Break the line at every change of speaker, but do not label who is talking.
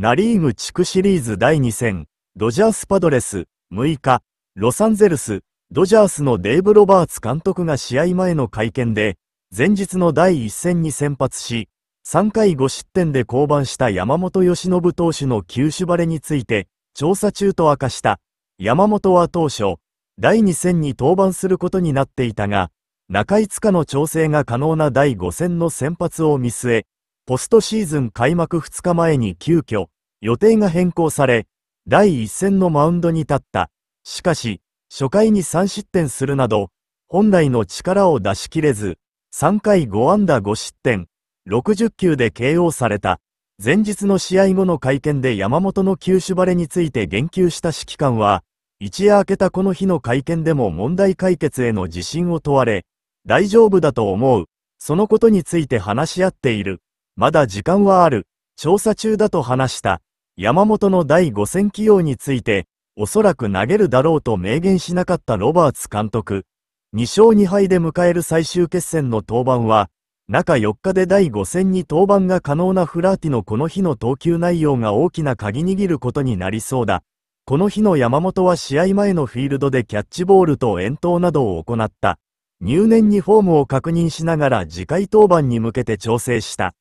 ナリーグ地区シリーズ第2戦、ドジャースパドレス、6日、ロサンゼルス、ドジャースのデーブ・ロバーツ監督が試合前の会見で、前日の第1戦に先発し、3回5失点で降板した山本由伸投手の球種バレについて、調査中と明かした。山本は当初、第2戦に登板することになっていたが、中5日の調整が可能な第5戦の先発を見据え、ポストシーズン開幕2日前に急遽予定が変更され、第1戦のマウンドに立った。しかし、初回に3失点するなど、本来の力を出し切れず、3回5安打5失点、60球で KO された。前日の試合後の会見で山本の球種バレについて言及した指揮官は、一夜明けたこの日の会見でも問題解決への自信を問われ、大丈夫だと思う、そのことについて話し合っている。まだ時間はある、調査中だと話した、山本の第5戦起用について、おそらく投げるだろうと明言しなかったロバーツ監督。2勝2敗で迎える最終決戦の登板は、中4日で第5戦に登板が可能なフラーティのこの日の投球内容が大きな鍵握ることになりそうだ。この日の山本は試合前のフィールドでキャッチボールと遠投などを行った。入念にフォームを確認しながら次回登板に向けて調整した。